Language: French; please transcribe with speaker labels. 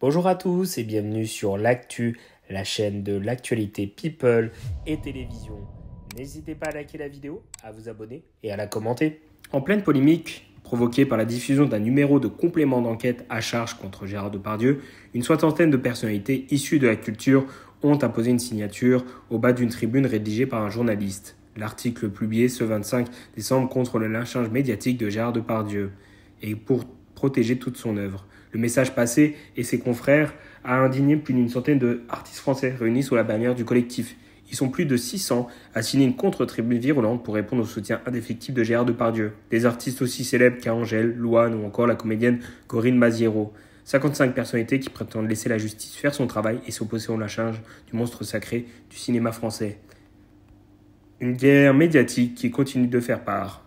Speaker 1: Bonjour à tous et bienvenue sur l'actu, la chaîne de l'actualité people et télévision. N'hésitez pas à liker la vidéo, à vous abonner et à la commenter. En pleine polémique provoquée par la diffusion d'un numéro de complément d'enquête à charge contre Gérard Depardieu, une soixantaine de personnalités issues de la culture ont imposé une signature au bas d'une tribune rédigée par un journaliste. L'article publié ce 25 décembre contre le lynchage médiatique de Gérard Depardieu. Et pour protéger toute son œuvre. Le message passé et ses confrères a indigné plus d'une centaine d'artistes français réunis sous la bannière du collectif. Ils sont plus de 600 à signer une contre-tribune virulente pour répondre au soutien indéfectible de Gérard Depardieu. Des artistes aussi célèbres qu'Angèle, Louane ou encore la comédienne Corinne Maziero. 55 personnalités qui prétendent laisser la justice faire son travail et s'opposer à la charge du monstre sacré du cinéma français. Une guerre médiatique qui continue de faire part.